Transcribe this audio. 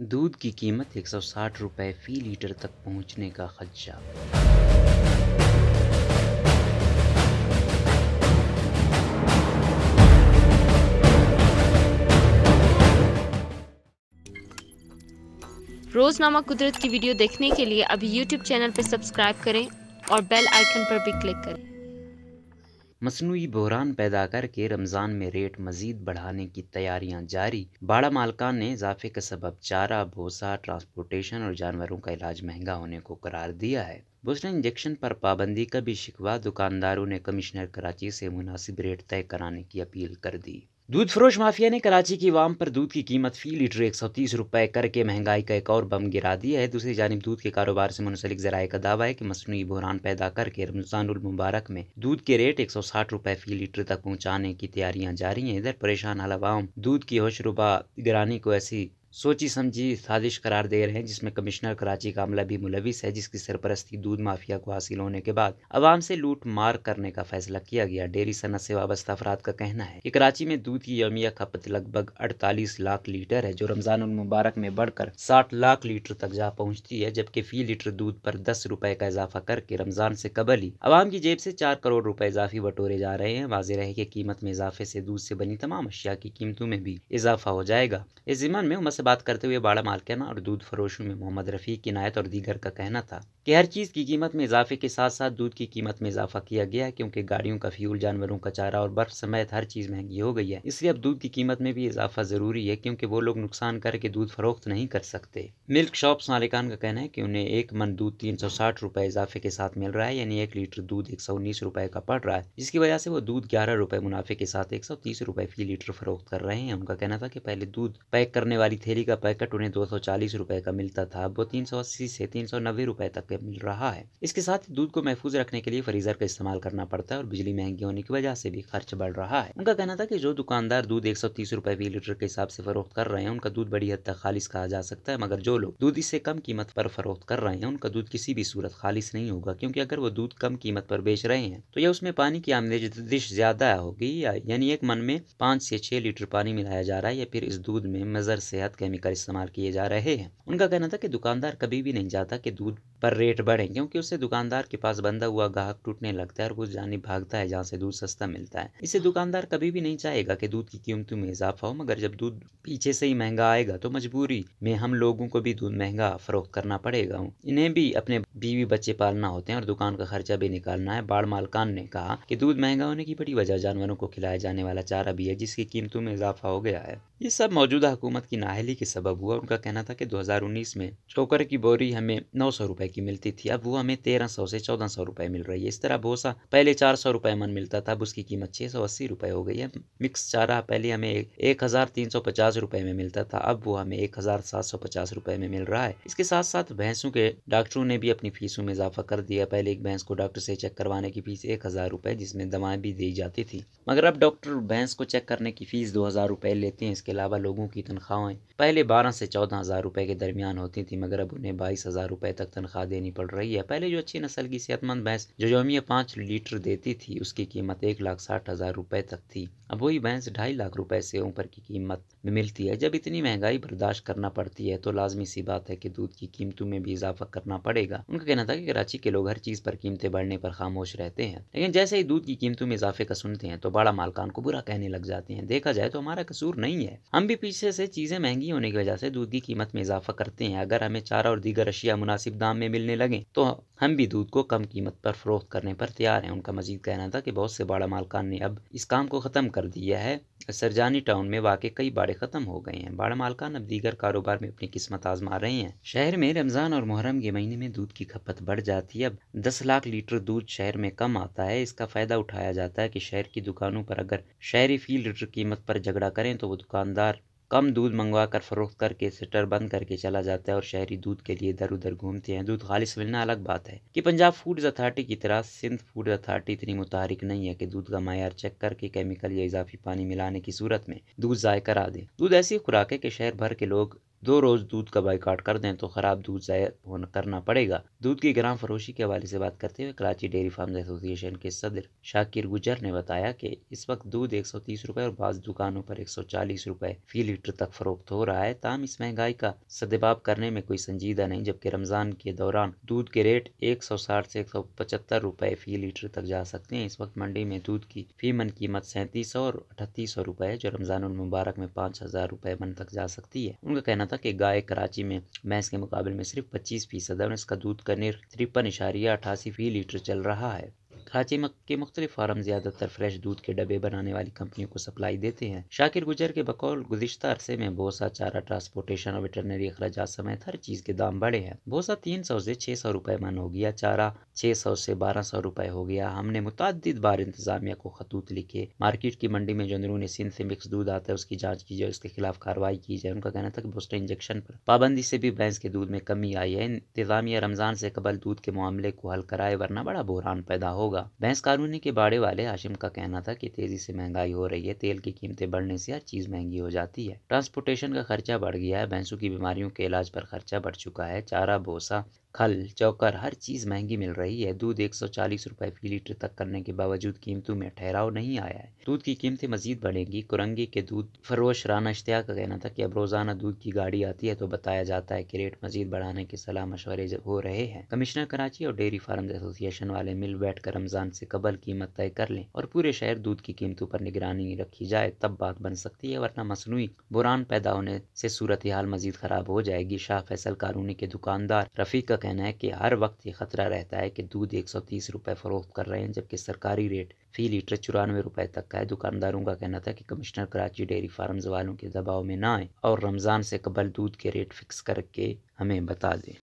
दूध की कीमत एक सौ साठ रुपए फ़ी लीटर तक पहुंचने का खदशा रोज़नामा कुदरत की वीडियो देखने के लिए अभी YouTube चैनल पर सब्सक्राइब करें और बेल आइकन पर भी क्लिक करें मसनू बहरान पैदा करके रमज़ान में रेट मजीद बढ़ाने की तैयारियां जारी बाड़ा मालकान ने इजाफे के सबब चारा भूसा ट्रांसपोर्टेशन और जानवरों का इलाज महंगा होने को करार दिया है बूस्टर इंजेक्शन पर पाबंदी का भी शिकवा दुकानदारों ने कमिश्नर कराची से मुनासिब रेट तय कराने की अपील कर दी दूध फरोश माफिया ने कराची की वाम पर दूध की कीमत फी लीटर एक सौ तीस रुपये करके महंगाई का एक और बम गिरा दिया है दूसरी जानब दूध के कारोबार से मुनसलिक जराये का दावा है कि मसनू बहरान पैदा करके रमजान मुबारक में दूध के रेट एक सौ साठ रुपये फी लीटर तक पहुँचाने की तैयारियाँ जारी हैं इधर परेशान अलावाम दूध की होशरुबा गिरानी को ऐसी सोची समझी साजिश करार दे रहे हैं जिसमें कमिश्नर कराची का अमला भी मुलविस है जिसकी सरपरस्ती दूध माफिया को हासिल होने के बाद आवाम से लूट मार करने का फैसला किया गया डेयरी सनत से वाबस्त अफराद का कहना है कि कराची में दूध की यमिया खपत लगभग अड़तालीस लाख लीटर है जो रमजान मुबारक में बढ़कर साठ लाख लीटर तक जा पहुँचती है जबकि फी लीटर दूध पर दस रुपए का इजाफा करके रमजान से कबल ही आवाम की जेब से चार करोड़ रुपए इजाफी बटोरे जा रहे हैं वाजे रहे की कीमत में इजाफे से दूध से बनी तमाम अशिया की कीमतों में भी इजाफा हो जाएगा इस जिमन में बात करते हुए बाड़ा मालकाना और दूध फरोशों में मोहम्मद रफ़ी नायत और दीगर का कहना था कि हर चीज़ की कीमत में इजाफे के साथ साथ दूध की कीमत में इजाफा किया गया है क्योंकि गाड़ियों का फ्यूल जानवरों का चारा और बर्फ समेत हर चीज़ महंगी हो गई है इसलिए अब दूध की कीमत में भी इजाफा ज़रूरी है क्योंकि वो लोग नुकसान करके दूध फरोख्त नहीं कर सकते मिल्क शॉप मालिकान का कहना है कि उन्हें एक मन दूध तीन सौ साठ इजाफे के साथ मिल रहा है यानी एक लीटर दूध एक सौ उन्नीस का पड़ रहा है जिसकी वजह से वो दूध ग्यारह रुपए मुनाफे के साथ एक सौ तीस रुपए फी लीटर फरोख्त कर रहे हैं उनका कहना था कि पहले दूध पैक करने वाली थे नमकीन का पैकेट उन्हें दो सौ का मिलता था वो तीन से तीन रुपए तक मिल रहा है इसके साथ ही दूध को महफूज रखने के लिए फ्रीजर का इस्तेमाल करना पड़ता है और बिजली महंगी होने की वजह से भी खर्च बढ़ रहा है उनका कहना था की जो दुकानदार दूध एक सौ तीस फी लीटर के हिसाब से फरोख्त कर रहे हैं उनका दूध बड़ी हद तक खालिश कहा जा सकता है मगर जो लोग दूध इससे कम कीमत पर फरोख्त कर रहे हैं उनका दूध किसी भी सूरत खालिश नहीं होगा क्योंकि अगर वो दूध कम कीमत पर बेच रहे हैं तो यह उसमें पानी की आमदनी ज्यादा होगी यानी एक मन में पाँच से छह लीटर पानी मिलाया जा रहा है या फिर इस दूध में मजर सेहत के केमिकल इस्तेमाल किए जा रहे हैं उनका कहना था कि दुकानदार कभी भी नहीं चाहता कि दूध पर रेट बढ़े क्योंकि उससे दुकानदार के पास बंधा हुआ ग्राहक टूटने लगता है और वो जानी भागता है जहाँ से दूध सस्ता मिलता है इससे दुकानदार कभी भी नहीं चाहेगा कि दूध की कीमतों में इजाफा हो मगर जब दूध पीछे से ही महंगा आएगा तो मजबूरी में हम लोगों को भी दूध महंगा फरोख्त करना पड़ेगा इन्हें भी अपने बीवी बच्चे पालना होते हैं और दुकान का खर्चा भी निकालना है बाढ़ मालकान ने कहा कि दूध महंगा होने की बड़ी वजह जानवरों को खिलाया जाने वाला चारा भी है जिसकी कीमतों में इजाफा हो गया है ये सब मौजूदा हुकूमत की नाहली तब्दीली के सबब हुआ उनका कहना था कि 2019 में चोकर की बोरी हमें नौ सौ रुपए की मिलती थी अब वो हमें तेरह सौ से चौदह सौ रुपए मिल रही है इस तरह भोसा पहले चार सौ रुपए मन मिलता था अब उसकी कीमत छह सौ अस्सी रुपए हो गई है मिक्स चारा पहले हमें एक हज़ार तीन सौ पचास रुपए में मिलता था अब वो हमें एक हज़ार सात सौ पचास रुपए में मिल रहा है इसके साथ साथ भैंसों के डॉक्टरों ने भी अपनी फीसों में इजाफा कर दिया पहले एक भैंस को डॉक्टर से चेक करवाने की फीस एक हज़ार रुपए जिसमें दवाएं भी दी जाती थी मगर अब डॉक्टर भैंस को चेक करने की फीस दो हज़ार रुपए लेते हैं इसके अलावा लोगों की तनख्वाहें पहले बारह से चौदह हज़ार रुपये के दरमियान होती थी मगर अब उन्हें बाईस हज़ार रुपये तक तनख्वाह देनी पड़ रही है पहले जो अच्छी नस्ल की सेहतमंद भैंस जो योमिया पाँच लीटर देती थी उसकी कीमत एक लाख साठ हज़ार रुपये तक थी अब वही भैंस ढाई लाख रुपये से ऊपर की कीमत मिलती है जब इतनी महंगाई बर्दाश्त करना पड़ती है तो लाजमी सी बात है कि दूध की कीमतों में भी इजाफा करना पड़ेगा उनका कहना था कि कराची के लोग हर चीज़ पर कीमतें बढ़ने पर खामोश रहते हैं लेकिन जैसे ही दूध की कीमतों में इजाफे का सुनते हैं तो बड़ा मालकान को बुरा कहने लग जाते हैं देखा जाए तो हमारा कसूर नहीं है हम भी पीछे से चीज़ें महंगी महंगी होने की वजह से दूध की कीमत में इजाफा करते हैं अगर हमें चारा और दीगर अशिया मुनासिब दाम में मिलने लगे तो हम भी दूध को कम कीमत पर फरोख्त करने पर तैयार हैं उनका मजीद कहना था कि बहुत से बाड़ा मालकान ने अब इस काम को ख़त्म कर दिया है सरजानी टाउन में वाकई कई बाड़े ख़त्म हो गए हैं बाड़ा मालकान अब दीगर कारोबार में अपनी किस्मत आजमा रहे हैं शहर में रमज़ान और मुहर्रम के महीने में दूध की खपत बढ़ जाती है अब दस लाख लीटर दूध शहर में कम आता है इसका फ़ायदा उठाया जाता है कि शहर की दुकानों पर अगर शहरी फी लीटर कीमत पर झगड़ा करें तो वो दुकानदार कम दूध मंगवा कर फ़रोख्त करके शटर बंद करके चला जाता है और शहरी दूध के लिए इधर उधर घूमते हैं दूध खालिश मिलना अलग बात है कि पंजाब फूड अथार्टी की तरह सिंध फूड अथार्टी इतनी मुतहरक नहीं है कि दूध का मैार चेक करके केमिकल या इजाफी पानी मिलाने की सूरत में दूध जायकर करा दे दूध ऐसी खुराक है कि शहर भर के लोग दो रोज दूध का बाइकाट कर दें तो खराब दूध ज़ाया होना करना पड़ेगा दूध की ग्राम फरोशी के हवाले से बात करते हुए कराची डेयरी फार्म एसोसिएशन के सदर शाकिर गुजर ने बताया कि इस वक्त दूध एक सौ तीस रुपए और बाज़ दुकानों पर एक सौ चालीस रुपए फी लीटर तक फरोख्त हो रहा है ताम इस महंगाई का सदबाब करने में कोई संजीदा नहीं जबकि रमज़ान के दौरान दूध के रेट एक सौ साठ से एक सौ पचहत्तर रुपए फी लीटर तक जा सकते हैं इस वक्त मंडी में दूध की फी मन कीमत सैंतीस सौ और अठतीस सौ रुपए है जो रमज़ान मुबारक में पाँच हज़ार रुपए मन तक जा सकती है उनका कहना था था कि गाय कराची में भैंस के मुकाबले में सिर्फ पच्चीस फीसद है और इसका दूध का निर तिरपन इशारिया अठासी फी लीटर चल रहा है कराची के मुख्तलि फार्म ज्यादातर फ्रेश दूध के डब्बे बनाने वाली कंपनियों को सप्लाई देते हैं शाकिर गुजर के बकौल गुजशत अरसे में भोसा चारा ट्रांसपोर्टेशन और वेटरनरी अखराज समेत हर चीज के दाम बढ़े हैं भोसा तीन सौ ऐसी छह सौ रुपए मन हो गया चारा छह सौ ऐसी बारह सौ रुपए हो गया हमने मुतद बार इंतजामिया को खतूत लिखे मार्केट की मंडी में जो अंदरून सिंध से मिक्स दूध आता है उसकी जाँच की जाए उसके खिलाफ कार्रवाई की जाए उनका कहना था कि बूस्टर इंजेक्शन पर पाबंदी से भी भैंस के दूध में कमी आई है इंतजामिया रमजान से कबल दूध के मामले को हल कराए वरना बड़ा बहरान पैदा होगा बहस कानूनी के बाड़े वाले हाशिम का कहना था कि तेजी से महंगाई हो रही है तेल की कीमतें बढ़ने से हर चीज महंगी हो जाती है ट्रांसपोर्टेशन का खर्चा बढ़ गया है भैंसों की बीमारियों के इलाज पर खर्चा बढ़ चुका है चारा भोसा खल चौकर हर चीज़ महंगी मिल रही है दूध एक सौ चालीस रुपए फी लीटर तक करने के बावजूद कीमतों में ठहराव नहीं आया है दूध की कीमतें मजीद बढ़ेंगी कुरंगी के दूध फरोश राना इश्तिया का कहना था कि अब रोज़ाना दूध की गाड़ी आती है तो बताया जाता है कि रेट मजीद बढ़ाने के सलाह मशवरे हो रहे हैं कमिश्नर कराची और डेयरी फार्म एसोसिएशन वाले मिल बैठ कर रमज़ान से कबल कीमत तय कर लें और पूरे शहर दूध की कीमतों पर निगरानी रखी जाए तब बात बन सकती है वरना मसनू बुरान पैदा होने से सूरत हाल मजीद खराब हो जाएगी शाह फैसल कानूनी के दुकानदार रफ़ी कहना है कि हर वक्त ये खतरा रहता है कि दूध एक सौ तीस रुपये फ़रोख्त कर रहे हैं जबकि सरकारी रेट फ़ी लीटर चौरानवे रुपये तक का है दुकानदारों का कहना था कि कमिश्नर कराची डेयरी फार्म वालों के दबाव में ना आए और रमज़ान से कबल दूध के रेट फिक्स करके हमें बता दें